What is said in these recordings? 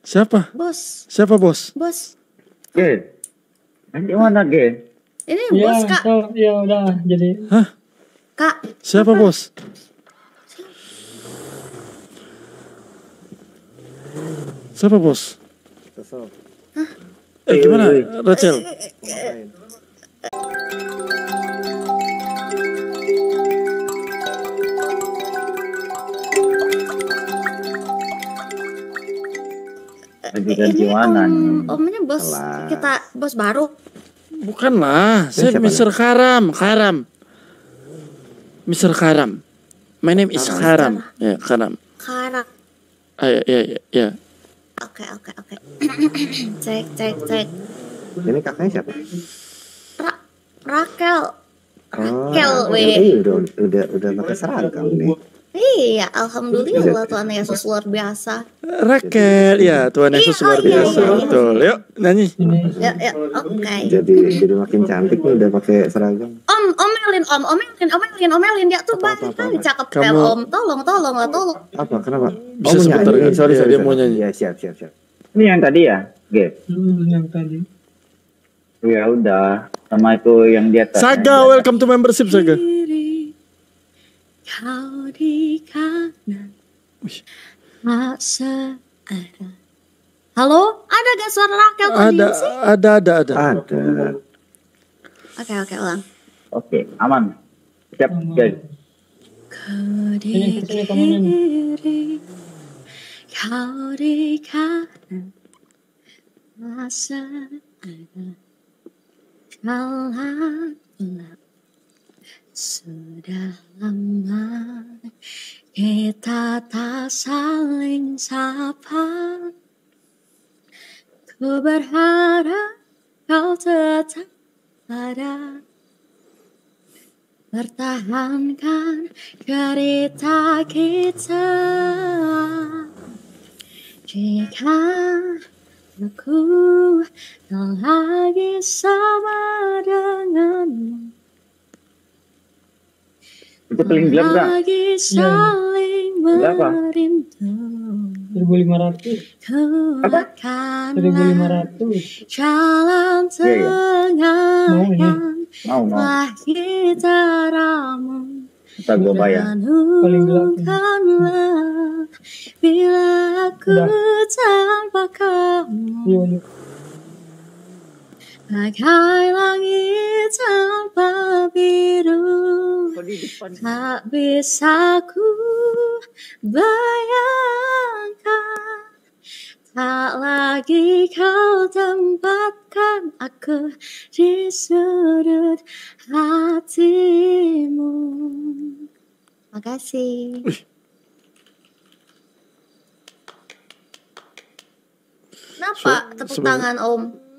Siapa? Bos. Siapa bos? Bos. Gen. Ini mana ge? Ini ya, bos kak. Oh, ya udah jadi. Hah? Kak. Siapa, siapa? bos? Siapa bos? Hah? Eh gimana eh, eh, Rachel? Eh, Ajudan ini gimana om, nih? Omnya bos Kelas. kita bos baru. Bukanlah, lah, saya Mr. Karam, Karam. Mr. Karam. My name is Karam. Ya, Karam. Karam. Ah, ya, ya, ya. ya. Oke, oke, oke. cek, cek, cek. Ini kakaknya siapa? Ra Raquel. Raquel, oh, weh. Eh, udah, udah, udah udah, udah, nih. Iya, alhamdulillah Tuhan Yesus luar biasa. Raket, ya Tuhan Yesus iya, luar iya, biasa. Iya, iya, Betul. Yuk, nyanyi. Yuk, ya, yuk, ya, oke. Okay. Jadi jadi makin cantik nih udah pakai seragam. Om, omelin, om, omelin, omelin, omelin. dia ya, tuh apa, balik lagi cakep Kamu... om. Tolong, tolong lah, tolong. Apa? Kenapa? Bisa om, sebentar nyanyi. Sorry, iya, sorry, dia iya, mau nyanyi. Ya, siap, siap, siap. Ini yang tadi ya? Oke. Okay. Hmm, yang tadi. Ya udah, sama itu yang dia tanya. Saga, welcome to membership Saga. Kau di kanan. Tak ada. Halo, ada gak suara Rakel ada, ada, ada, ada, ada. Oke, oke, ulang. Oke, aman. Siap, guys. Kau di kiri, kau di kanan, masa ada kalah sudah lama kita tak saling sapa Ku berharap kau tetap ada Pertahankan cerita kita Jika aku tak lagi sama denganmu itu paling gelap gak? Lagi iya. saling ya. merindu. 1500. Apa? 1500. Jalan iya, iya. tengah Mau Mau, mau. Kita Paling gelap. Bila Bagai langit tanpa biru Tak bisa ku bayangkan Tak lagi kau tempatkan aku di sudut hatimu Makasih kasih. Kenapa tepuk tangan om?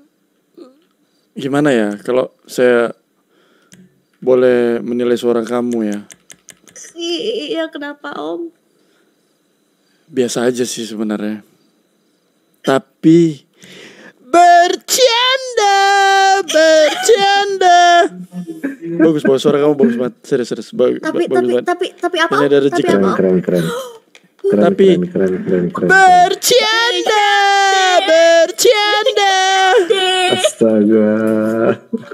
gimana ya kalau saya boleh menilai suara kamu ya iya kenapa om biasa aja sih sebenarnya tapi bercanda bercanda bagus bagus suara kamu bagus banget serius serius bagus tapi bagus tapi, tapi tapi apa ini ada rezeki tapi keren keren keren keren tapi keren, keren, keren, keren, keren. bercanda bercanda Astaga,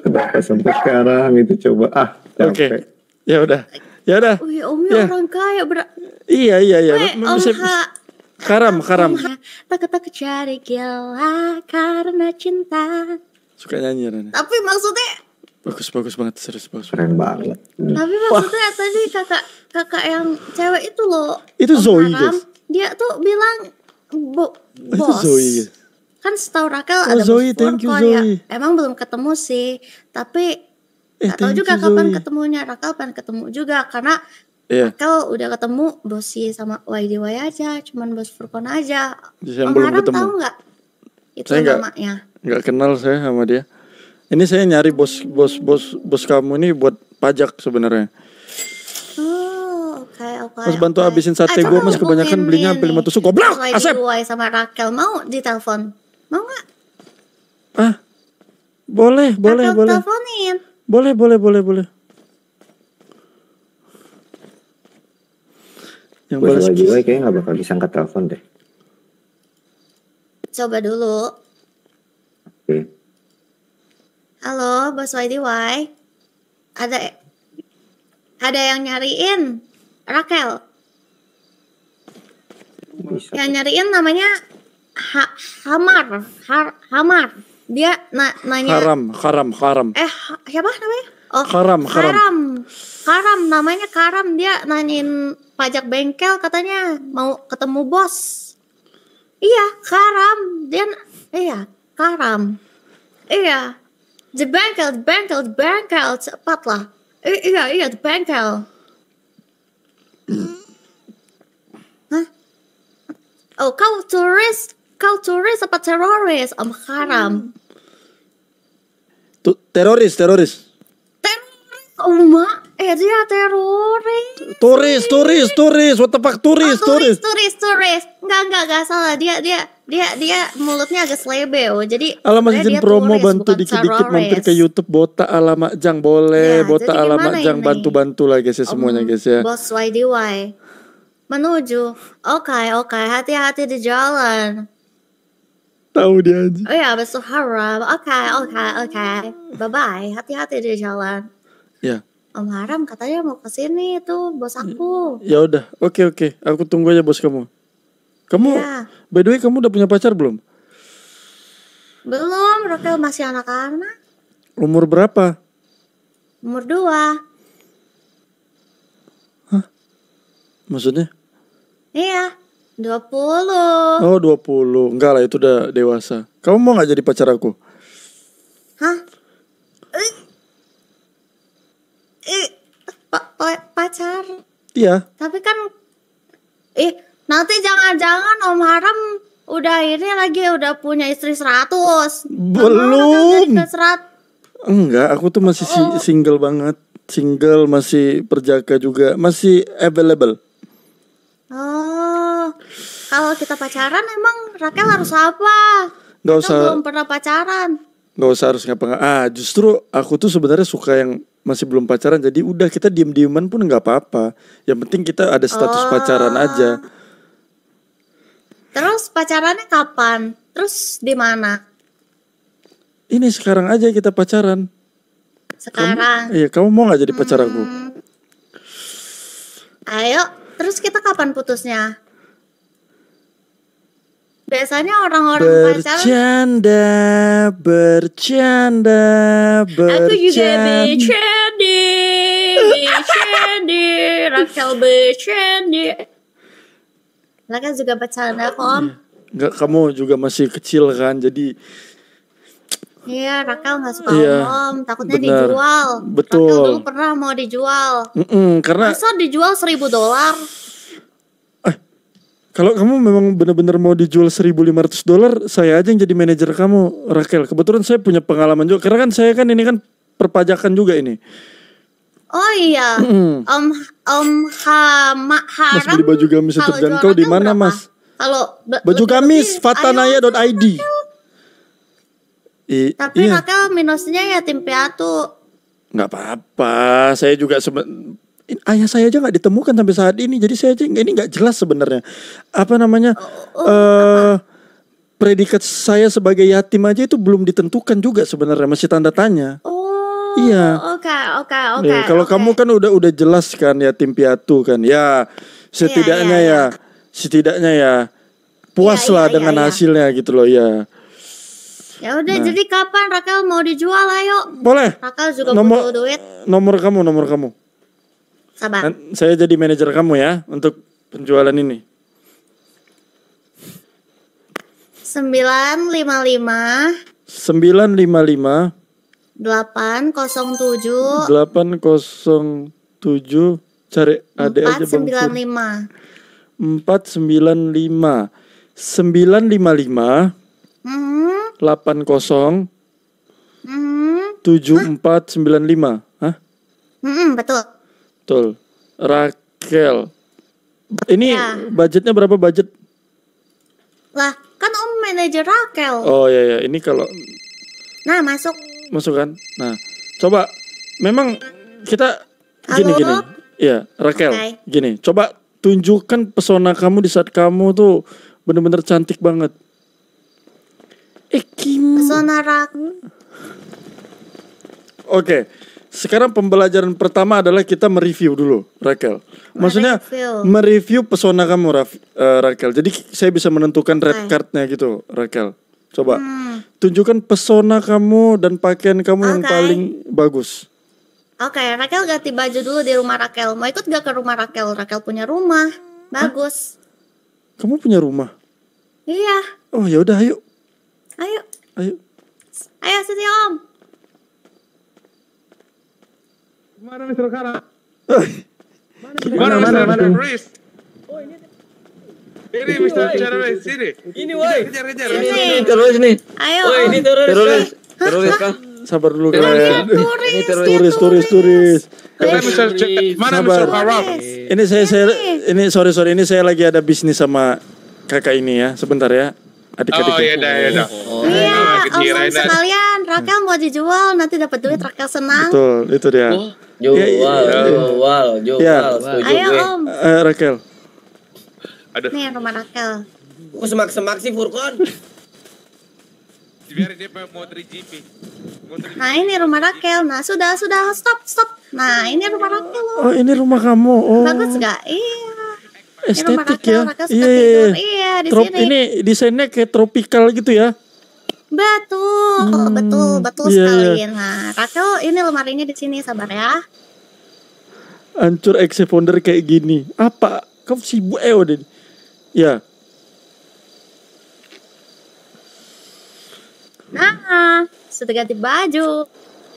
kenapa sampai sekarang itu coba ah Oke, okay. ya udah, ya udah. Oh ya, orang kaya ber. Iya iya iya. Weh, om Karam, karam. Tak-tak cari gila karena cinta. Suka nyanyi Rana. Tapi maksudnya bagus bagus banget serius bagus keren banget tapi maksudnya Wah. tadi kakak kakak yang cewek itu loh itu Zoe Karam, dia tuh bilang bo, oh, bos itu Zoe kan setahu Rakel oh, ada Zoe, thank you, ya. Zoe. ya emang belum ketemu sih tapi eh, gak tahu juga you, kapan Zoe. ketemunya Rakel pengen ketemu juga karena yeah. Rakel udah ketemu Bosi sama YDY aja cuman Bos Furkon aja yang belum ketemu. tahu nggak itu saya namanya nggak kenal saya sama dia ini saya nyari bos bos bos bos kamu ini buat pajak sebenarnya oh, Mas bantu habisin sate ah, gue mas kebanyakan belinya hampir lima tusuk goblok. Asep. Sama Rakel mau ditelepon. Mau nggak? Ah, boleh, boleh, Atau boleh. Teleponin. Boleh, boleh, boleh, boleh. Yang boleh lagi gue kayaknya nggak bakal bisa angkat telepon deh. Coba dulu. Oke. Okay. Halo, Bos YDY. Ada ada yang nyariin Rakel. Bisa. Yang nyariin namanya ha, Hamar har, Hamar dia na, nanya Haram Haram Haram eh siapa namanya oh Haram Haram Haram, haram namanya karam, dia nanyain pajak bengkel katanya mau ketemu bos iya karam, dia iya karam, iya The bengkel the bengkel the bengkel cepatlah I, iya iya the bengkel hmm. Oh, kau turis Kulturis apa teroris? Om haram. Tuh, teroris, teroris. Teroris, Oma. Eh dia teroris. Turis, turis, turis. What the fuck, turis, oh, turis, turis, turis, Nggak, Enggak, enggak, enggak salah. Dia, dia, dia, dia mulutnya agak selebe. jadi. Alamak izin promo turis, bantu dikit-dikit mampir ke YouTube Bota alamak Jang boleh. Ya, Bota alamak Jang bantu-bantu lah guys ya semuanya guys ya. Bos YDY menuju. Oke, okay, oke, okay. hati-hati di jalan. Tahu dia aja. Oh ya, besok haram. Oke, okay, oke, okay, oke. Okay. Bye bye. Hati-hati di jalan. Ya. Om Haram katanya mau ke sini tuh bos hmm. aku. Ya udah, oke okay, oke. Okay. Aku tunggu aja bos kamu. Kamu ya. by the way kamu udah punya pacar belum? Belum, Rokel masih anak-anak. Umur berapa? Umur dua. Hah? Maksudnya? Iya. 20 Oh 20 Enggak lah itu udah dewasa Kamu mau gak jadi pacar aku? Hah? Eh, eh, pa pa pacar? Iya Tapi kan eh, nanti jangan-jangan Om Haram udah ini lagi udah punya istri 100 Belum ke serat... Enggak aku tuh masih oh. single banget Single masih perjaka juga Masih available Oh kalau kita pacaran emang Rakel harus apa? Gak kita usah. belum pernah pacaran. Gak usah harus ngapa ngapa. Ah, justru aku tuh sebenarnya suka yang masih belum pacaran. Jadi udah kita diem-dieman pun nggak apa-apa. Yang penting kita ada status oh. pacaran aja. Terus pacarannya kapan? Terus di mana? Ini sekarang aja kita pacaran. Sekarang. Kamu, iya, kamu mau nggak jadi pacar hmm. aku? Ayo, terus kita kapan putusnya? Biasanya orang-orang bercanda, pacaran bercanda, bercanda. Aku juga bercanda, bercanda, Rachel bercanda. Rakel kan juga bercanda kom. nggak kamu juga masih kecil kan, jadi Iya, Rakel nggak suka iya, om, takutnya bener. dijual. Betul. Rakel dulu pernah mau dijual. Mm -mm, karena. Masa dijual seribu dolar? Kalau kamu memang benar-benar mau dijual 1.500 dolar, saya aja yang jadi manajer kamu, Rakel. Kebetulan saya punya pengalaman juga. Karena kan saya kan ini kan perpajakan juga ini. Oh iya, Om Om Hama Haram. Mas beli baju gamis yang terjangkau di mana, Mas? Kalau baju gamis fatanaya.id. Id. Tapi iya. Rakel minusnya ya tim piatu. Gak apa-apa, saya juga ini, ayah saya aja nggak ditemukan sampai saat ini jadi saya aja ini nggak jelas sebenarnya apa namanya oh, uh, predikat saya sebagai yatim aja itu belum ditentukan juga sebenarnya masih tanda tanya oh. Iya. Oke, oke, iya, oke. Kalau okay. kamu kan udah udah jelas kan yatim piatu kan. Ya, setidaknya yeah, yeah, ya, yeah. setidaknya ya puas iya, iya, lah dengan hasilnya gitu loh ya. Ya udah nah. jadi kapan Rakel mau dijual ayo? Boleh. Rakel juga nomor, butuh duit. Nomor kamu, nomor kamu. Sabar. Dan Saya jadi manajer kamu ya untuk penjualan ini. 955 955 807 807 cari ada aja Bang. 495 495 955 mm. 80 mm. 7495 Hah? Mm -mm, betul Betul. Rakel. Ini ya. budgetnya berapa budget? Lah, kan Om manajer Rakel. Oh iya ya, ini kalau Nah, masuk. Masuk kan? Nah, coba memang kita gini gini. Iya, Rakel. Okay. Gini, coba tunjukkan pesona kamu di saat kamu tuh benar-benar cantik banget. Eh, Kim. Pesona Rakel. Oke. Okay sekarang pembelajaran pertama adalah kita mereview dulu Raquel. Maksudnya mereview, pesona kamu Raf, uh, Raquel. Jadi saya bisa menentukan red cardnya gitu Raquel. Coba hmm. tunjukkan pesona kamu dan pakaian kamu okay. yang paling bagus. Oke, okay, Raquel ganti baju dulu di rumah Raquel. Mau ikut gak ke rumah Raquel? Raquel punya rumah, bagus. Hah? Kamu punya rumah? Iya. Oh ya udah, ayo. Ayo. Ayo. Ayo sini om. Mana Mr. Kara? Mana mana mana? Oh ini ini Mr. Teroris sini. Ini woi. Kejar kejar. Ini teroris nih. Ayo. Woi ini teroris. Teroris. Kan? Teroris kah? Sabar dulu kalian. Ini teroris, turis, turis. Mana Mr. Kara? Ini saya saya ini sorry sorry ini saya lagi ada bisnis sama kakak ini ya. Sebentar ya. Adik-adik. Oh iya dah iya Iya, omong oh, sekalian. Rakel mau dijual nanti dapat duit Rakel senang. Betul, itu dia. Oh, jual, ya, ya, jual, jual, ya. jual. Ayo gue. Om. Uh, eh, Rakel. Aduh. Nih rumah Rakel. Kok semak-semak sih Furkon? Biar dia mau 3GP. Nah ini rumah Rakel. Nah sudah sudah stop stop. Nah ini rumah Rakel. Loh. Oh ini rumah kamu. Oh. Bagus gak? Iya estetik ya. Iya, iya, iya. iya di Trop, sini. Ini desainnya kayak tropical gitu ya. Betul hmm, betul hmm, betul yeah. sekali. Nah, iya. Rakel ini lemarinya di sini sabar ya. Hancur exe founder kayak gini. Apa? Kau sibuk eh udah. deh. Ya. Nah, sudah ganti baju.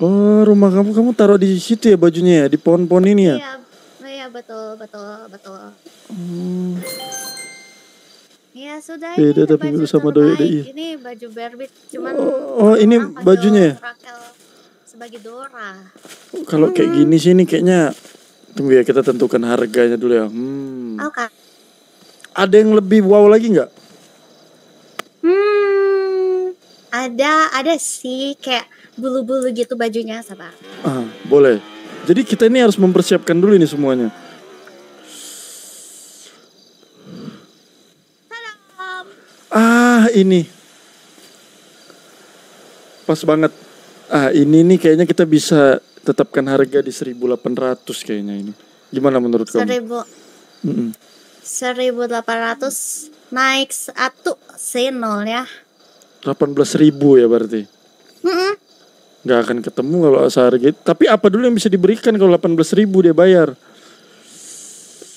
Oh, rumah kamu kamu taruh di situ ya bajunya ya, di pohon-pohon ini ya? Iya, iya betul, betul, betul. Hmm. Ya, iya sudah. Beda ini tapi baju sama doya doi. Ini baju Berbit cuman. Oh, oh ini bajunya ya. Sebagai Dora. kalau hmm. kayak gini sih ini kayaknya tunggu ya kita tentukan harganya dulu ya. Hmm. Oke. Oh, okay. Ada yang lebih wow lagi nggak? Hmm, ada ada sih kayak bulu-bulu gitu bajunya sabar. Ah, boleh. Jadi kita ini harus mempersiapkan dulu ini semuanya. ah ini pas banget ah ini nih kayaknya kita bisa tetapkan harga di 1800 kayaknya ini gimana menurut 1000. kamu 1000 mm -mm. 1800 naik satu senol ya 18.000 ya berarti mm -mm. Gak akan ketemu kalau seharga Tapi apa dulu yang bisa diberikan kalau 18.000 dia bayar?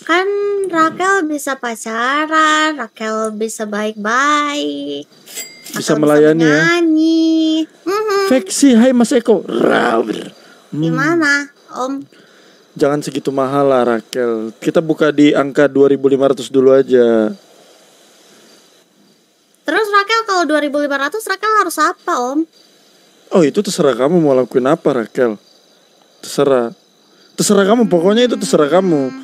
kan Rakel bisa pacaran, Rakel bisa baik-baik, bisa melayani bisa nyanyi, ya. Veksi, hai Mas Eko. Rawr. Hmm. Gimana, Om? Jangan segitu mahal lah Rakel. Kita buka di angka 2.500 dulu aja. Terus Rakel kalau 2.500 Rakel harus apa, Om? Oh, itu terserah kamu mau lakuin apa, Rakel. Terserah. Terserah kamu, pokoknya itu terserah kamu hmm.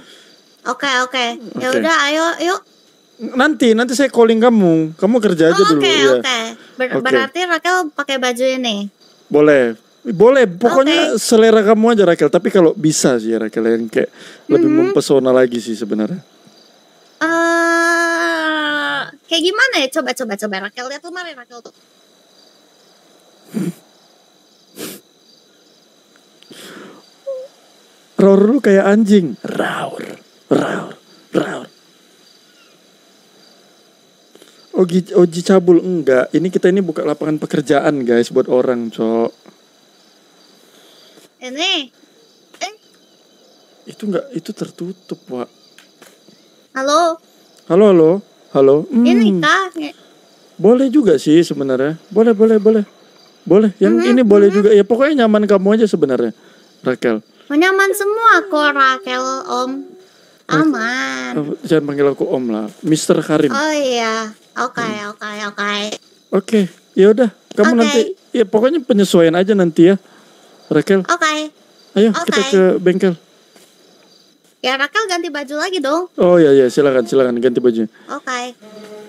Oke okay, oke. Okay. Ya udah ayo yuk. Nanti nanti saya calling kamu. Kamu kerja aja oh, dulu okay, ya. Oke okay. Ber okay. Berarti Rakel pakai baju ini. Boleh. Boleh, pokoknya okay. selera kamu aja Rakel. Tapi kalau bisa sih Rakel yang kayak mm -hmm. lebih mm-hmm. mempesona lagi sih sebenarnya. Uh, kayak gimana ya? Coba coba coba Rakel lihat lemari Rakel tuh. Roar lu kayak anjing. Raur. Raur, raur. Oji, oh, oh, oji cabul enggak. Ini kita ini buka lapangan pekerjaan guys buat orang, cok. Ini. Eh. Itu enggak, itu tertutup, pak. Halo. Halo, halo. Halo. Hmm. Ini kita. Boleh juga sih sebenarnya. Boleh, boleh, boleh. Boleh. Yang mm -hmm. ini boleh mm -hmm. juga. Ya pokoknya nyaman kamu aja sebenarnya, Rakel. Oh, nyaman semua kok Rakel, Om. Aman. Jangan panggil aku Om lah, Mister Karim. Oh iya, oke hmm. oke oke. Oke, ya udah. Kamu okay. nanti, ya pokoknya penyesuaian aja nanti ya, Rekel. Oke. Okay. Ayo okay. kita ke bengkel. Ya Raquel ganti baju lagi dong. Oh iya iya, silakan silakan ganti baju. Oke. Okay.